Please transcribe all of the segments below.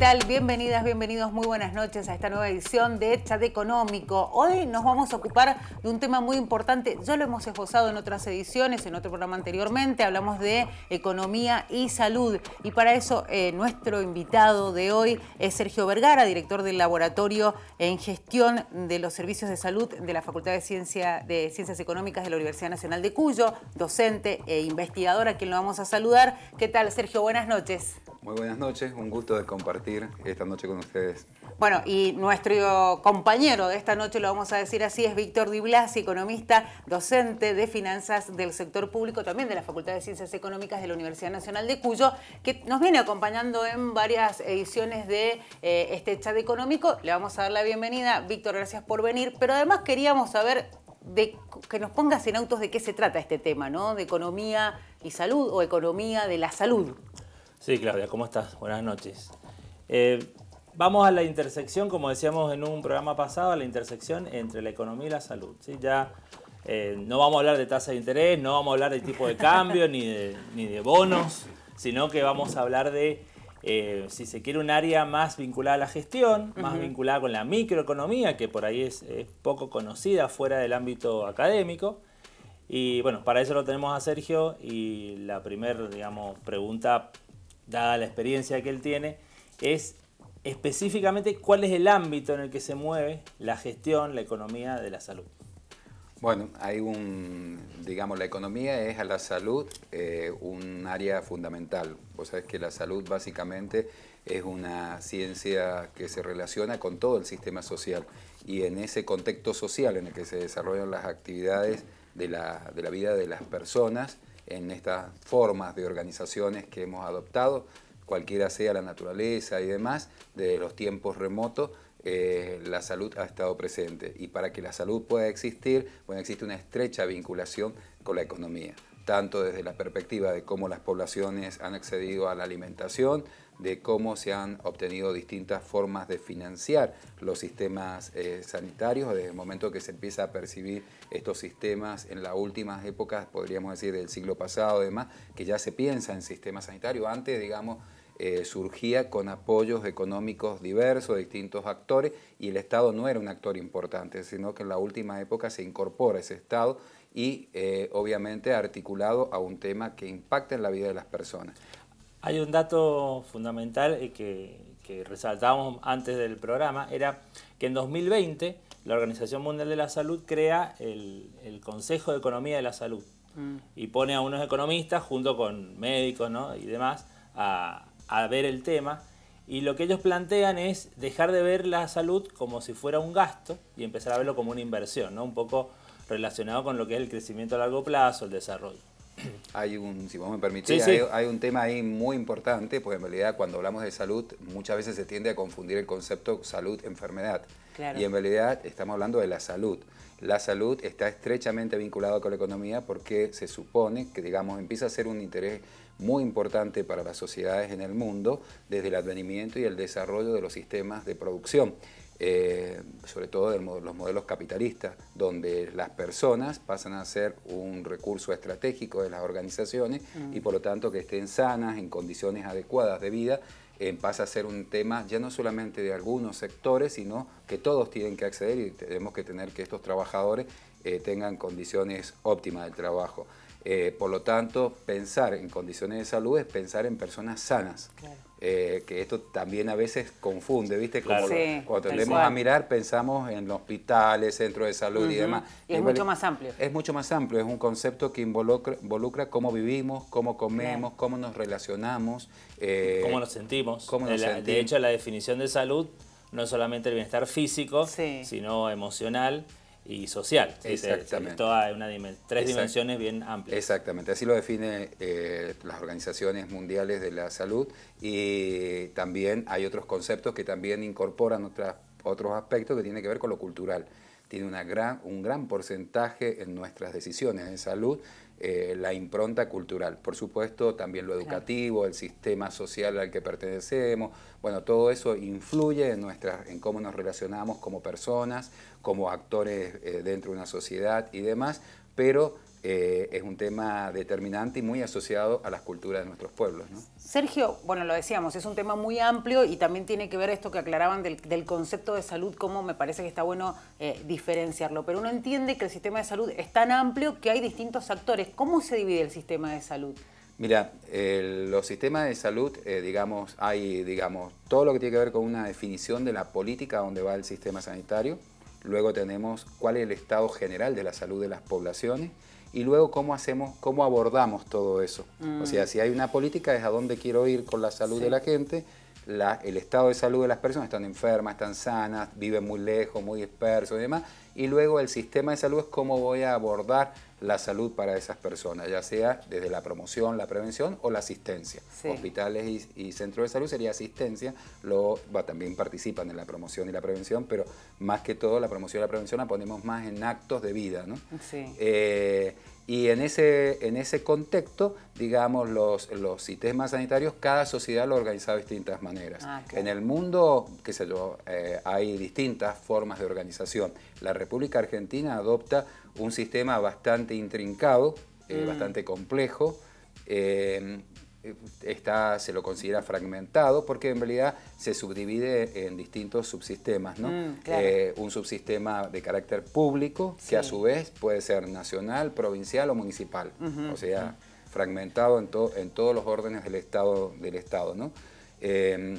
¿Qué tal? Bienvenidas, bienvenidos, muy buenas noches a esta nueva edición de Chat Económico. Hoy nos vamos a ocupar de un tema muy importante, ya lo hemos esbozado en otras ediciones, en otro programa anteriormente, hablamos de economía y salud. Y para eso eh, nuestro invitado de hoy es Sergio Vergara, director del Laboratorio en Gestión de los Servicios de Salud de la Facultad de, de Ciencias Económicas de la Universidad Nacional de Cuyo, docente e investigador a quien lo vamos a saludar. ¿Qué tal, Sergio? Buenas noches. Muy buenas noches, un gusto de compartir esta noche con ustedes. Bueno, y nuestro compañero de esta noche, lo vamos a decir así, es Víctor Di economista, docente de finanzas del sector público, también de la Facultad de Ciencias Económicas de la Universidad Nacional de Cuyo, que nos viene acompañando en varias ediciones de eh, este chat económico. Le vamos a dar la bienvenida. Víctor, gracias por venir, pero además queríamos saber de, que nos pongas en autos de qué se trata este tema, ¿no? De economía y salud o economía de la salud. Sí, Claudia, ¿cómo estás? Buenas noches. Eh, vamos a la intersección, como decíamos en un programa pasado, a la intersección entre la economía y la salud. Ya eh, no vamos a hablar de tasa de interés, no vamos a hablar de tipo de cambio, ni, de, bonos, sino que vamos a hablar de eh, si se quiere, un área más vinculada a la gestión, más vinculada con la microeconomía, que por ahí es, poco conocida fuera del ámbito académico. Y bueno, para eso lo tenemos a Sergio y la primera, digamos, pregunta dada la experiencia que él tiene, es específicamente cuál es el ámbito en el que se mueve la gestión, la economía de la salud. Bueno, hay un, digamos, la economía es a la salud eh, un área fundamental. Vos es que la salud básicamente es una ciencia que se relaciona con todo el sistema social y en ese contexto social en el que se desarrollan las actividades de la vida de las personas, en estas formas de organizaciones que hemos adoptado, cualquiera sea la naturaleza y demás, desde los tiempos remotos, eh, la salud ha estado presente. Y para que la salud pueda existir, bueno, existe una estrecha vinculación con la economía tanto desde la perspectiva de cómo las poblaciones han accedido a la alimentación, de cómo se han obtenido distintas formas de financiar los sistemas eh, sanitarios, desde el momento que se empieza a percibir estos sistemas en las últimas épocas, podríamos decir del siglo pasado, además, que ya se piensa en sistema sanitario, antes, digamos, eh, surgía con apoyos económicos diversos distintos actores y el Estado no era un actor importante, sino que en la última época se incorpora ese Estado y eh, obviamente articulado a un tema que impacta en la vida de las personas. Hay un dato fundamental eh, que, resaltábamos antes del programa, era que en 2020 la Organización Mundial de la Salud crea el, Consejo de Economía de la Salud mm. y pone a unos economistas junto con médicos y demás a, ver el tema. Y lo que ellos plantean es dejar de ver la salud como si fuera un gasto y empezar a verlo como una inversión, ¿no? Un poco relacionado con lo que es el crecimiento a largo plazo, el desarrollo. Hay un, si me Hay, un tema ahí muy importante, pues en realidad cuando hablamos de salud muchas veces se tiende a confundir el concepto salud-enfermedad. Y en realidad estamos hablando de la salud. La salud está estrechamente vinculada con la economía porque se supone que, digamos, empieza a ser un interés muy importante para las sociedades en el mundo desde el advenimiento y el desarrollo de los sistemas de producción. Eh, sobre todo de los modelos capitalistas, donde las personas pasan a ser un recurso estratégico de las organizaciones y mm. por lo tanto que estén sanas, en condiciones adecuadas de vida, eh, pasa a ser un tema ya no solamente de algunos sectores, sino que todos tienen que acceder y tenemos que tener que estos trabajadores eh, tengan condiciones óptimas del trabajo. por lo tanto, pensar en condiciones de salud es pensar en personas sanas. Eh, que esto también a veces confunde, ¿viste? claro. cuando tendemos a mirar, pensamos en hospitales, centros de salud y demás. Y es, mucho más amplio. Es mucho más amplio, es un concepto que involucra, cómo vivimos, cómo comemos, cómo nos relacionamos. Eh, cómo nos, sentimos. De hecho, la definición de salud no es solamente el bienestar físico, sino emocional y social. Exactamente. Toda una tres dimensiones bien amplias. Exactamente, así lo define eh, las organizaciones mundiales de la salud y también hay otros conceptos que también incorporan otras, otros aspectos que tienen que ver con lo cultural tiene una gran, un gran porcentaje en nuestras decisiones en salud eh, la impronta cultural. Por supuesto, también lo educativo, el sistema social al que pertenecemos. Bueno, todo eso influye en, nuestras, en cómo nos relacionamos como personas, como actores eh, dentro de una sociedad y demás, pero eh, es un tema determinante y muy asociado a las culturas de nuestros pueblos. Sergio, bueno, lo decíamos, es un tema muy amplio y también tiene que ver esto que aclaraban del, concepto de salud, cómo me parece que está bueno eh, diferenciarlo, pero uno entiende que el sistema de salud es tan amplio que hay distintos actores. ¿Cómo se divide el sistema de salud? Mira, los sistemas de salud, eh, digamos, hay, digamos, todo lo que tiene que ver con una definición de la política donde va el sistema sanitario. Luego tenemos cuál es el estado general de la salud de las poblaciones y luego cómo hacemos, cómo abordamos todo eso. O sea, mm. si hay una política es a dónde quiero ir con la salud de la gente el estado de salud de las personas, están enfermas, están sanas, viven muy lejos, muy dispersos y demás, y luego el sistema de salud es cómo voy a abordar la salud para esas personas, ya sea desde la promoción, la prevención o la asistencia. Hospitales y, centros de salud sería asistencia, luego también participan en la promoción y la prevención, pero más que todo la promoción y la prevención la ponemos más en actos de vida. Eh, y en ese, en ese contexto, digamos, los, los sistemas sanitarios, cada sociedad lo organizaba de distintas maneras. Ah, en el mundo, qué sé yo, eh, hay distintas formas de organización. La República Argentina adopta un sistema bastante intrincado, eh, mm. bastante complejo, eh, eh, está, se lo considera fragmentado porque en realidad se subdivide en distintos subsistemas. ¿no? Mm, eh, un subsistema de carácter público que a su vez puede ser nacional, provincial o municipal. o sea, fragmentado en, en, todos los órdenes del Estado. Del estado ¿no? Em,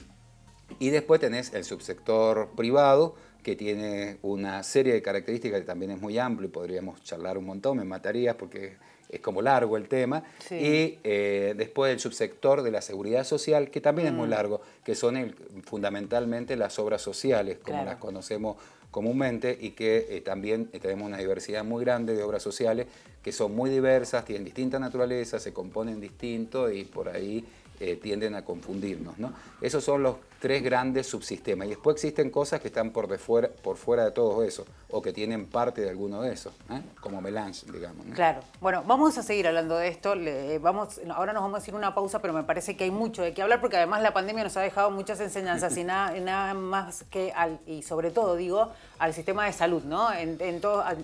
y después tenés el subsector privado que tiene una serie de características que también es muy amplio y podríamos charlar un montón, me matarías porque es como largo el tema, y eh, después el subsector de la seguridad social, que también es muy mm. largo, que son fundamentalmente las obras sociales, como las conocemos comúnmente, y que eh, también eh, tenemos una diversidad muy grande de obras sociales, que son muy diversas, tienen distinta naturaleza, se componen distinto, y por ahí eh, tienden a confundirnos. ¿no? Esos son los tres grandes subsistemas. Y después existen cosas que están por, de fuera, por fuera de todo eso, o que tienen parte de alguno de esos, ¿eh? como melange, digamos. Claro. Bueno, vamos a seguir hablando de esto. Eh, vamos, ahora nos vamos a ir una pausa, pero me parece que hay mucho de qué hablar, porque además la pandemia nos ha dejado muchas enseñanzas y nada, más que, y sobre todo, digo, al sistema de salud, ¿no? En,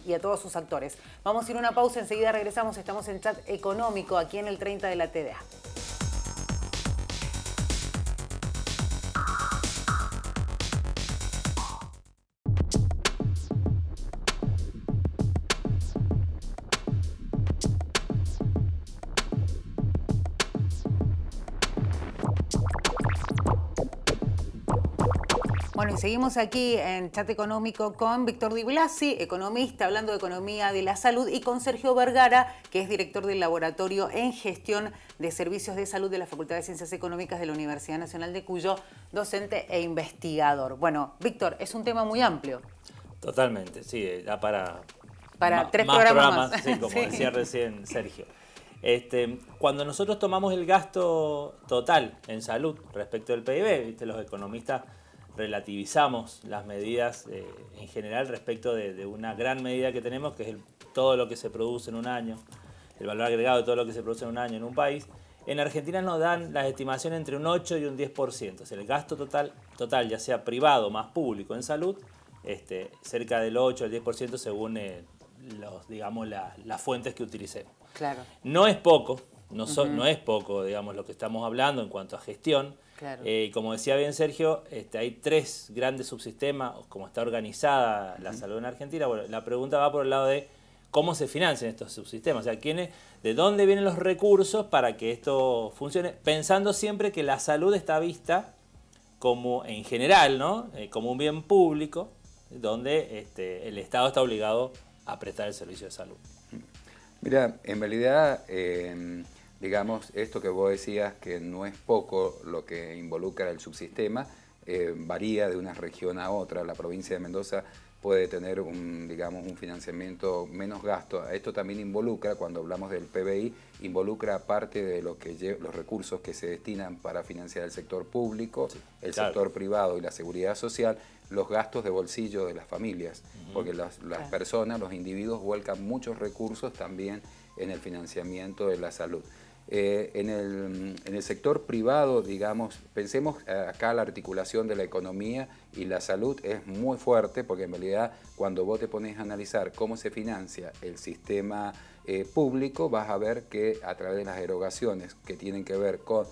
y a todos sus actores. Vamos a ir una pausa, enseguida regresamos, estamos en chat económico aquí en el 30 de la TDA. Bueno, y seguimos aquí en Chat Económico con Víctor Di Blasi, economista, hablando de economía de la salud, y con Sergio Vergara, que es director del Laboratorio en Gestión de Servicios de Salud de la Facultad de Ciencias Económicas de la Universidad Nacional de Cuyo, docente e investigador. Bueno, Víctor, es un tema muy amplio. Totalmente, sí, ya eh, para... Para tres programas, Sí, como decía recién Sergio. Este, cuando nosotros tomamos el gasto total en salud respecto del PIB, ¿viste? los economistas relativizamos las medidas eh, en general respecto de, una gran medida que tenemos, que es todo lo que se produce en un año, el valor agregado de todo lo que se produce en un año en un país. En Argentina nos dan las estimaciones entre un 8 y un 10%, o sea, el gasto total, total ya sea privado más público en salud, este, cerca del 8 al 10% según eh, los, digamos, las fuentes que utilicemos. Claro. No es poco, no, es poco, digamos, lo que estamos hablando en cuanto a gestión. Eh, y como decía bien Sergio, este, hay tres grandes subsistemas, como está organizada la salud en Argentina. Bueno, la pregunta va por el lado de cómo se financian estos subsistemas, o sea, de dónde vienen los recursos para que esto funcione, pensando siempre que la salud está vista como en general, ¿no? Eh, como un bien público, donde este, el Estado está obligado a prestar el servicio de salud. Mira, en realidad... Eh, digamos, esto que vos decías que no es poco lo que involucra el subsistema, eh, varía de una región a otra. La provincia de Mendoza puede tener un, digamos, un financiamiento menos gasto. Esto también involucra, cuando hablamos del PBI, involucra parte de lo que los recursos que se destinan para financiar el sector público, el sector privado y la seguridad social, los gastos de bolsillo de las familias, porque las, personas, los individuos vuelcan muchos recursos también en el financiamiento de la salud. Eh, en, el, en, el, sector privado, digamos, pensemos eh, acá la articulación de la economía y la salud es muy fuerte porque en realidad cuando vos te pones a analizar cómo se financia el sistema eh, público, vas a ver que a través de las erogaciones que tienen que ver con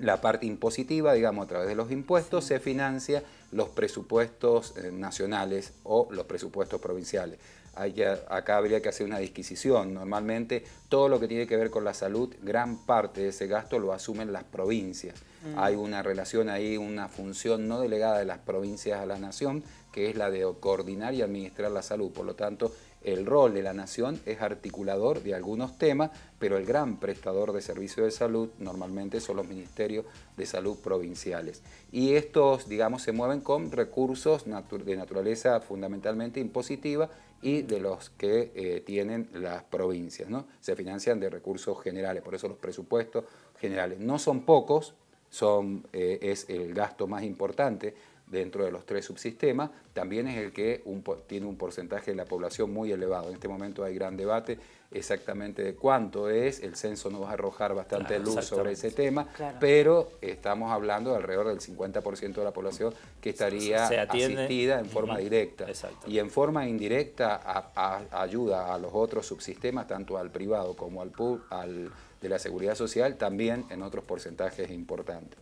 la parte impositiva, digamos, a través de los impuestos, se financia los presupuestos eh, nacionales o los presupuestos provinciales. acá habría que hacer una disquisición. Normalmente todo lo que tiene que ver con la salud, gran parte de ese gasto lo asumen las provincias. Mm. Hay una relación ahí, una función no delegada de las provincias a la nación, que es la de coordinar y administrar la salud. Por lo tanto, el rol de la nación es articulador de algunos temas, pero el gran prestador de servicios de salud normalmente son los ministerios de salud provinciales. Y estos, digamos, se mueven con recursos de naturaleza fundamentalmente impositiva y de los que eh, tienen las provincias. ¿no? Se financian de recursos generales, por eso los presupuestos generales no son pocos, son, eh, es el gasto más importante dentro de los tres subsistemas, también es el que tiene un porcentaje de la población muy elevado. En este momento hay gran debate exactamente de cuánto es, el censo nos va a arrojar bastante luz sobre ese tema, pero estamos hablando de alrededor del 50% de la población que estaría asistida en forma directa. Y en forma indirecta ayuda a los otros subsistemas, tanto al privado como al de la seguridad social, también en otros porcentajes importantes.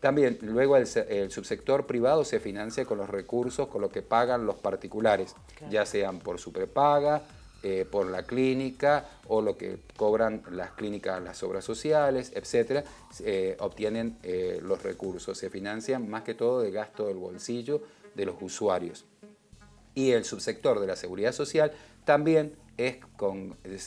También luego el, subsector privado se financia con los recursos, con lo que pagan los particulares, ya sean por su prepaga, eh, por la clínica o lo que cobran las clínicas, las obras sociales, etcétera, eh, obtienen eh, los recursos. Se financian más que todo de gasto del bolsillo de los usuarios. Y el subsector de la seguridad social también es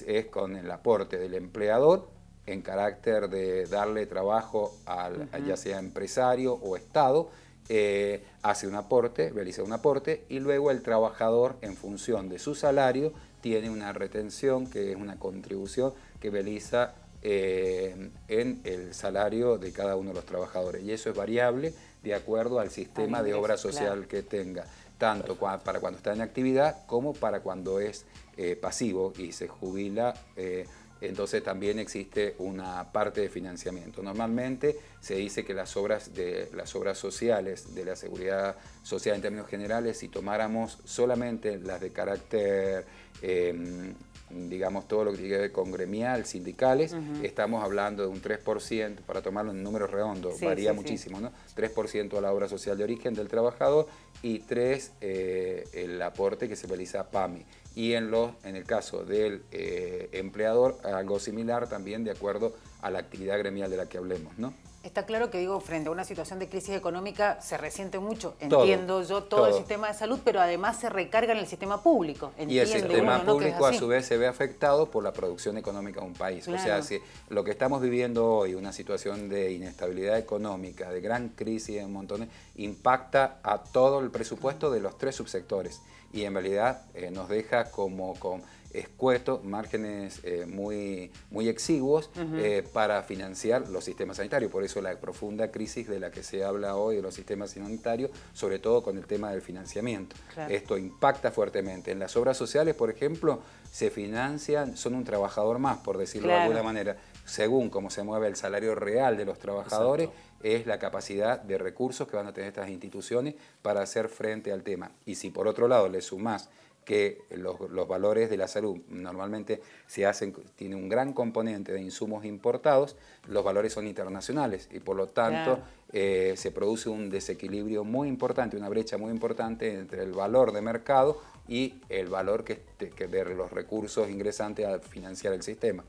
es con el aporte del empleador en carácter de darle trabajo al, ya sea empresario o Estado, eh, hace un aporte, realiza un aporte y luego el trabajador en función de su salario tiene una retención que es una contribución que realiza eh, en el salario de cada uno de los trabajadores y eso es variable de acuerdo al sistema de obra social que tenga, tanto para cuando está en actividad como para cuando es eh, pasivo y se jubila entonces también existe una parte de financiamiento. Normalmente se dice que las obras, de, las obras sociales de la seguridad social en términos generales, si tomáramos solamente las de carácter, em, digamos, todo lo que tiene con gremial, sindicales, estamos hablando de un 3%, para tomarlo en números redondos, varía muchísimo, ¿no? 3% a la obra social de origen del trabajador y 3% eh, el aporte que se realiza a PAMI y en, los, en el caso del eh, empleador algo similar también de acuerdo a la actividad gremial de la que hablemos, ¿no? Está claro que digo, frente a una situación de crisis económica se resiente mucho, entiendo yo, todo, el sistema de salud, pero además se recarga en el sistema público. Entiendo, y el sistema público a su vez se ve afectado por la producción económica de un país. O sea, si lo que estamos viviendo hoy, una situación de inestabilidad económica, de gran crisis en montones, impacta a todo el presupuesto de los tres subsectores y en realidad eh, nos deja como con escueto, márgenes eh, muy, muy exiguos eh, para financiar los sistemas sanitarios. Por eso la profunda crisis de la que se habla hoy de los sistemas sanitarios, sobre todo con el tema del financiamiento. Esto impacta fuertemente. En las obras sociales, por ejemplo, se financian, son un trabajador más, por decirlo de alguna manera según cómo se mueve el salario real de los trabajadores, es la capacidad de recursos que van a tener estas instituciones para hacer frente al tema. Y si por otro lado le sumás que los, valores de la salud normalmente se hacen, tiene un gran componente de insumos importados, los valores son internacionales y por lo tanto eh, se produce un desequilibrio muy importante, una brecha muy importante entre el valor de mercado y el valor que, este, de los recursos ingresantes a financiar el sistema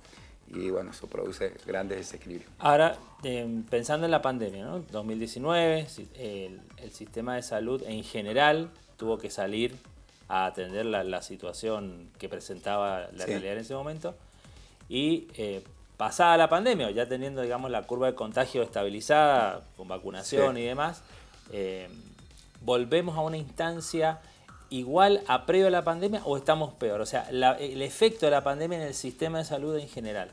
y bueno, eso produce grandes desequilibrios. Ahora, eh, pensando en la pandemia, ¿no? 2019, el, sistema de salud en general tuvo que salir a atender la, situación que presentaba la realidad en ese momento. Y eh, pasada la pandemia, ya teniendo, digamos, la curva de contagio estabilizada, con vacunación y demás, eh, volvemos a una instancia igual a previo a la pandemia o estamos peor? O sea, el efecto de la pandemia en el sistema de salud en general.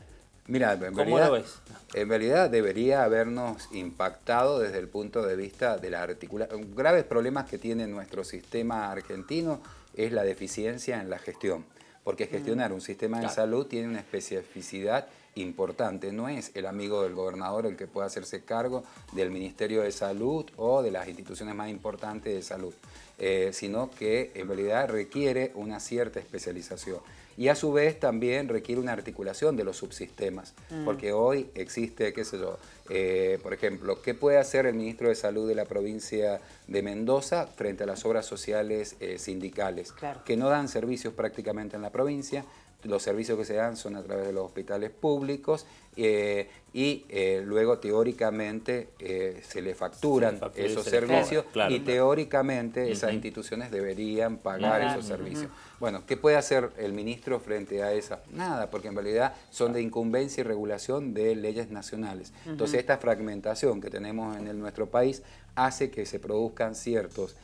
Mira, en realidad, debería habernos impactado desde el punto de vista de la articulación. Graves problemas que tiene nuestro sistema argentino es la deficiencia en la gestión, porque mm. gestionar un sistema de salud tiene una especificidad importante. No es el amigo del gobernador el que pueda hacerse cargo del Ministerio de Salud o de las instituciones más importantes de salud, eh, sino que en realidad requiere una cierta especialización. Y a su vez también requiere una articulación de los subsistemas, mm. porque hoy existe, qué sé yo, eh, por ejemplo, ¿qué puede hacer el ministro de Salud de la provincia de Mendoza frente a las obras sociales eh, sindicales, claro. que no dan servicios prácticamente en la provincia? los servicios que se dan son a través de los hospitales públicos eh, y eh, luego teóricamente eh, se le facturan esos servicios y teóricamente esas instituciones deberían pagar esos servicios. Bueno, ¿qué puede hacer el ministro frente a esa? Nada, porque en realidad son de incumbencia y regulación de leyes nacionales. Entonces esta fragmentación que tenemos en nuestro país hace que se produzcan ciertos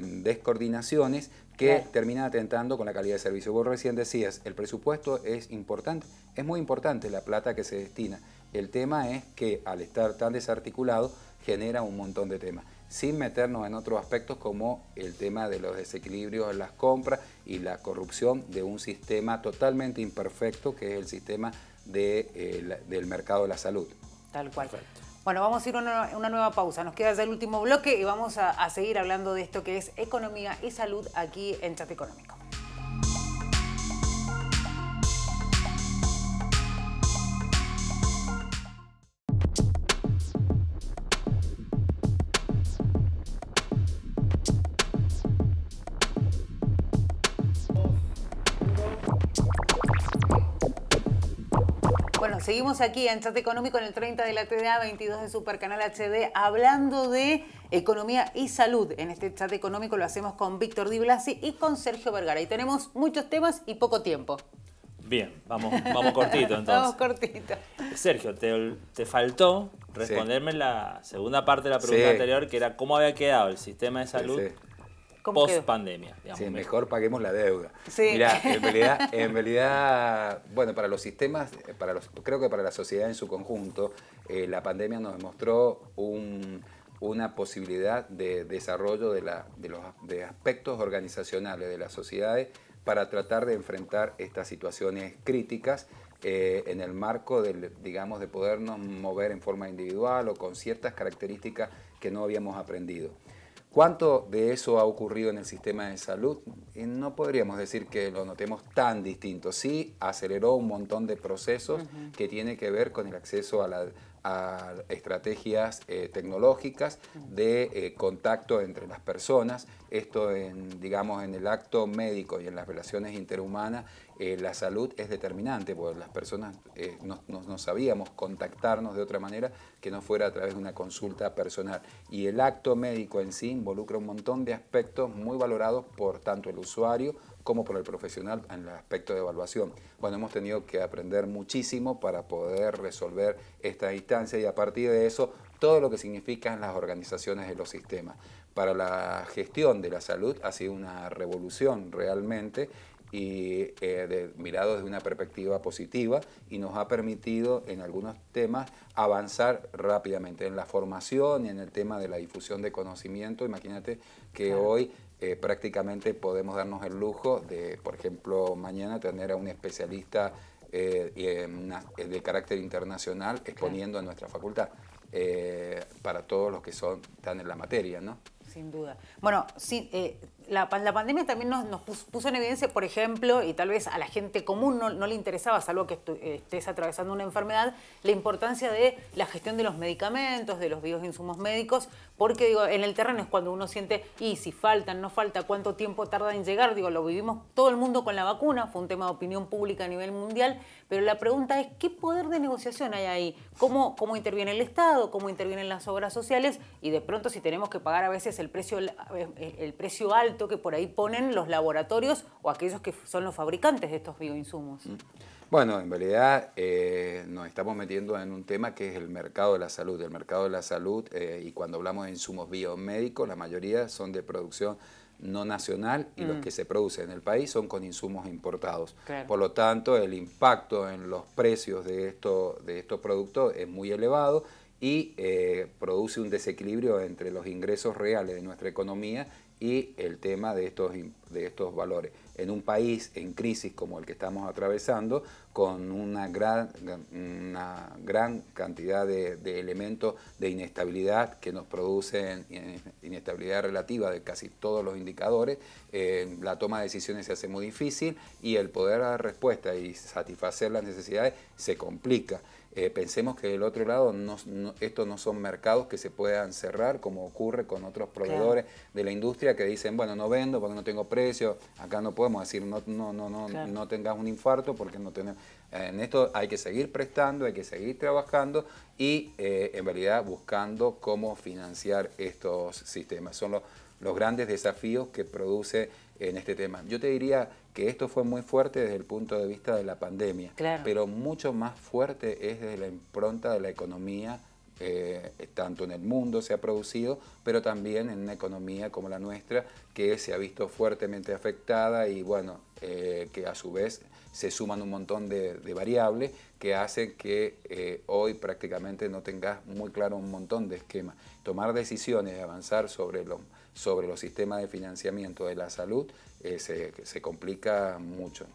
descoordinaciones que termina atentando con la calidad de servicio. Vos recién decías, el presupuesto es importante, es muy importante la plata que se destina. El tema es que al estar tan desarticulado genera un montón de temas, sin meternos en otros aspectos como el tema de los desequilibrios en las compras y la corrupción de un sistema totalmente imperfecto que es el sistema eh, del mercado de la salud. Tal cual. Bueno, vamos a ir a una, nueva pausa. Nos queda ya el último bloque y vamos a, a seguir hablando de esto que es economía y salud aquí en Chat Económico. Seguimos aquí en Chat Económico en el 30 de la TDA, 22 de Supercanal HD, hablando de economía y salud. En este Chat Económico lo hacemos con Víctor Di Blasi y con Sergio Vergara. Y tenemos muchos temas y poco tiempo. Bien, vamos, vamos cortito entonces. vamos cortito. Sergio, te, faltó responderme la segunda parte de la pregunta anterior, que era cómo había quedado el sistema de salud post pandemia. Digamos. Sí, mejor paguemos la deuda. Sí. Mirá, en realidad, bueno, para los sistemas, para los, creo que para la sociedad en su conjunto, eh, la pandemia nos demostró una posibilidad de desarrollo de, los de aspectos organizacionales de las sociedades para tratar de enfrentar estas situaciones críticas eh, en el marco digamos, de podernos mover en forma individual o con ciertas características que no habíamos aprendido. ¿Cuánto de eso ha ocurrido en el sistema de salud? no podríamos decir que lo notemos tan distinto. Sí, aceleró un montón de procesos que tiene que ver con el acceso a la, a estrategias eh, tecnológicas de eh, contacto entre las personas. Esto, en, digamos, en el acto médico y en las relaciones interhumanas, eh, la salud es determinante, porque las personas no, no, sabíamos contactarnos de otra manera que no fuera a través de una consulta personal. Y el acto médico en sí involucra un montón de aspectos muy valorados por tanto el usuario, como por el profesional en el aspecto de evaluación. Bueno, hemos tenido que aprender muchísimo para poder resolver esta distancia y a partir de eso todo lo que significan las organizaciones de los sistemas. Para la gestión de la salud ha sido una revolución realmente y eh, mirado desde una perspectiva positiva y nos ha permitido en algunos temas avanzar rápidamente en la formación y en el tema de la difusión de conocimiento. Imagínate que hoy eh, prácticamente podemos darnos el lujo de, por ejemplo, mañana tener a un especialista eh, eh, de carácter internacional exponiendo en nuestra facultad. para todos los que son, están en la materia, ¿no? Sin duda. Bueno, sí, la, pandemia también nos, puso en evidencia, por ejemplo, y tal vez a la gente común no, le interesaba, salvo que estés atravesando una enfermedad, la importancia de la gestión de los medicamentos, de los insumos médicos, porque digo, en el terreno es cuando uno siente, y si faltan, no falta, cuánto tiempo tarda en llegar, digo, lo vivimos todo el mundo con la vacuna, fue un tema de opinión pública a nivel mundial, pero la pregunta es, ¿qué poder de negociación hay ahí? ¿Cómo, cómo interviene el Estado? ¿Cómo intervienen las obras sociales? Y de pronto si tenemos que pagar a veces el precio, el precio alto, que por ahí ponen los laboratorios o aquellos que son los fabricantes de estos bioinsumos? Mm. Bueno, en realidad eh, nos estamos metiendo en un tema que es el mercado de la salud. El mercado de la salud, eh, y cuando hablamos de insumos biomédicos, la mayoría son de producción no nacional y los mm. que se producen en el país son con insumos importados. Por lo tanto, el impacto en los precios de, de estos productos es muy elevado y eh, produce un desequilibrio entre los ingresos reales de nuestra economía y el tema de estos, de estos valores. En un país en crisis como el que estamos atravesando, con una gran, una gran cantidad de, de elementos de inestabilidad que nos producen eh, inestabilidad relativa de casi todos los indicadores, eh, la toma de decisiones se hace muy difícil y el poder dar respuesta y satisfacer las necesidades se complica. Eh, pensemos que del otro lado no, estos no son mercados que se puedan cerrar como ocurre con otros proveedores de la industria que dicen, bueno, no vendo porque no tengo precio, acá no podemos decir no, no, no, no, no tengas un infarto porque no tenemos... En esto hay que seguir prestando, hay que seguir trabajando y eh, en realidad buscando cómo financiar estos sistemas. Son los, grandes desafíos que produce en este tema. Yo te diría que esto fue muy fuerte desde el punto de vista de la pandemia, pero mucho más fuerte es desde la impronta de la economía eh, tanto en el mundo se ha producido, pero también en una economía como la nuestra que se ha visto fuertemente afectada y bueno, eh, que a su vez se suman un montón de, variables que hacen que eh, hoy prácticamente no tengas muy claro un montón de esquemas. Tomar decisiones y avanzar sobre, lo, sobre los sistemas de financiamiento de la salud se complica mucho.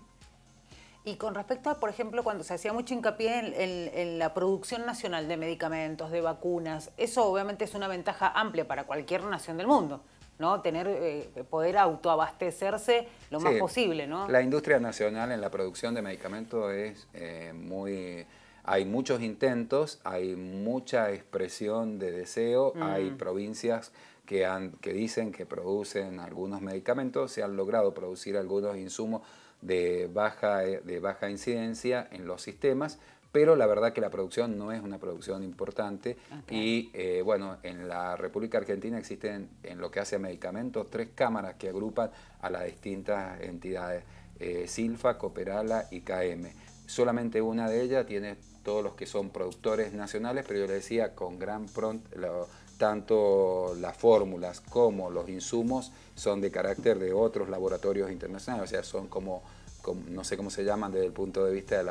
Y con respecto a, por ejemplo, cuando se hacía mucho hincapié en, la producción nacional de medicamentos, de vacunas, eso obviamente es una ventaja amplia para cualquier nación del mundo, ¿no? Tener, eh, poder autoabastecerse lo más posible, ¿no? La industria nacional en la producción de medicamentos es eh, muy... Hay muchos intentos, hay mucha expresión de deseo, mm. hay provincias que, han, que dicen que producen algunos medicamentos, se han logrado producir algunos insumos de baja, eh, de baja incidencia en los sistemas, pero la verdad que la producción no es una producción importante. Y eh, bueno, en la República Argentina existen, en lo que hace a medicamentos, tres cámaras que agrupan a las distintas entidades, eh, Silfa, Cooperala y KM. Solamente una de ellas tiene todos los que son productores nacionales, pero yo le decía, con gran pronto, tanto las fórmulas como los insumos son de carácter de otros laboratorios internacionales, o sea, son como, no sé cómo se llaman desde el punto de vista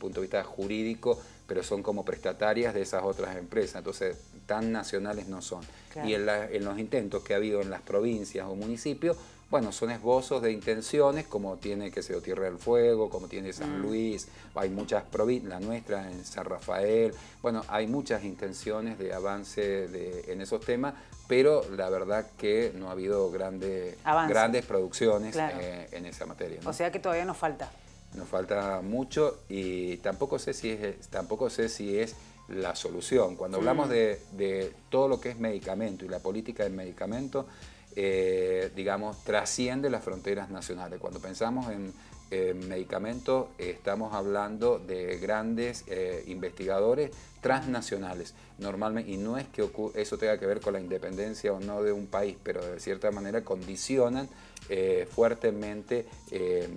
punto de vista jurídico, pero son como prestatarias de esas otras empresas, entonces tan nacionales no son. Y en los intentos que ha habido en las provincias o municipios, bueno, son esbozos de intenciones, como tiene que se Tierra del Fuego, como tiene San mm. Luis, hay muchas provincias, la nuestra en San Rafael. Bueno, hay muchas intenciones de avance en esos temas, pero la verdad que no ha habido grandes producciones eh, en esa materia. O sea que todavía nos falta. Nos falta mucho y tampoco sé si es, tampoco sé si es la solución. Cuando mm. hablamos de, de todo lo que es medicamento y la política del medicamento, eh, digamos, trasciende las fronteras nacionales. Cuando pensamos en medicamentos, estamos hablando de grandes eh, investigadores transnacionales. Normalmente, y no es que eso tenga que ver con la independencia o no de un país, pero de cierta manera condicionan eh, fuertemente,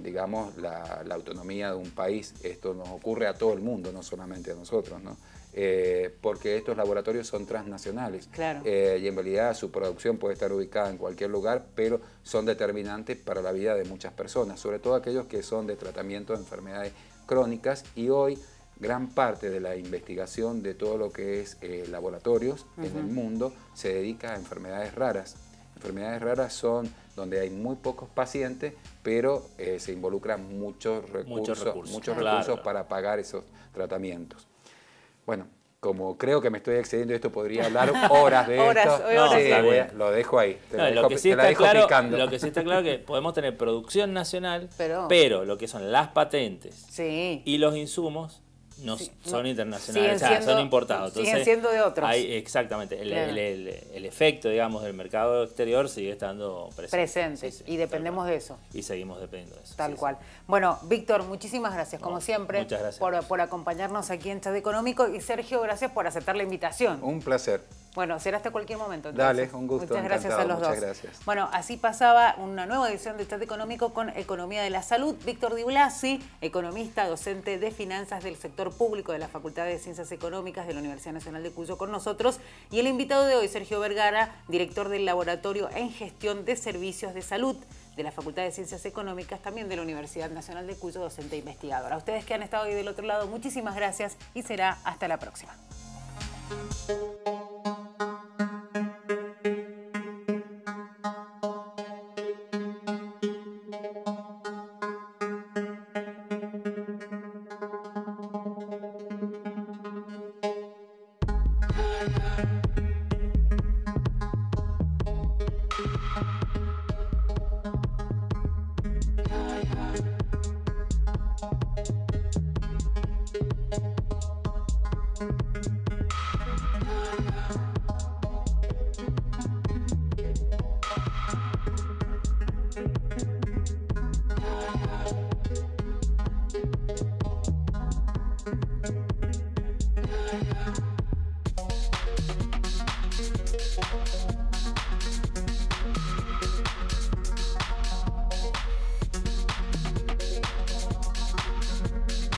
digamos, la, la, autonomía de un país. Esto nos ocurre a todo el mundo, no solamente a nosotros, ¿no? Eh, porque estos laboratorios son transnacionales. Eh, y en realidad su producción puede estar ubicada en cualquier lugar, pero son determinantes para la vida de muchas personas, sobre todo aquellos que son de tratamiento de enfermedades crónicas y hoy gran parte de la investigación de todo lo que es eh, laboratorios en el mundo se dedica a enfermedades raras. Enfermedades raras son donde hay muy pocos pacientes, pero se involucran muchos recursos, muchos recursos, para pagar esos tratamientos. Bueno, como creo que me estoy excediendo esto, podría hablar horas de horas, esto. lo dejo ahí. Te lo, que sí la dejo Lo que sí está claro es que podemos tener producción nacional, pero, pero lo que son las patentes y los insumos no son internacionales, son importados. siguen siendo de otros. Hay, exactamente, el, efecto, digamos, del mercado exterior sigue estando presente. Presente, y dependemos de eso. Y seguimos dependiendo de eso. Tal cual. Bueno, Víctor, muchísimas gracias, como siempre, gracias. Por, por acompañarnos aquí en Chad Económico. Y Sergio, gracias por aceptar la invitación. Un placer. Bueno, será hasta cualquier momento. Dale, un gusto. Muchas gracias a los muchas dos. Gracias. Bueno, así pasaba una nueva edición de Chat Económico con Economía de la Salud. Víctor Di Blasi, economista, docente de finanzas del sector público de la Facultad de Ciencias Económicas de la Universidad Nacional de Cuyo con nosotros. Y el invitado de hoy, Sergio Vergara, director del Laboratorio en Gestión de Servicios de Salud de la Facultad de Ciencias Económicas, también de la Universidad Nacional de Cuyo, docente e investigador. A ustedes que han estado hoy del otro lado, muchísimas gracias y será hasta la próxima.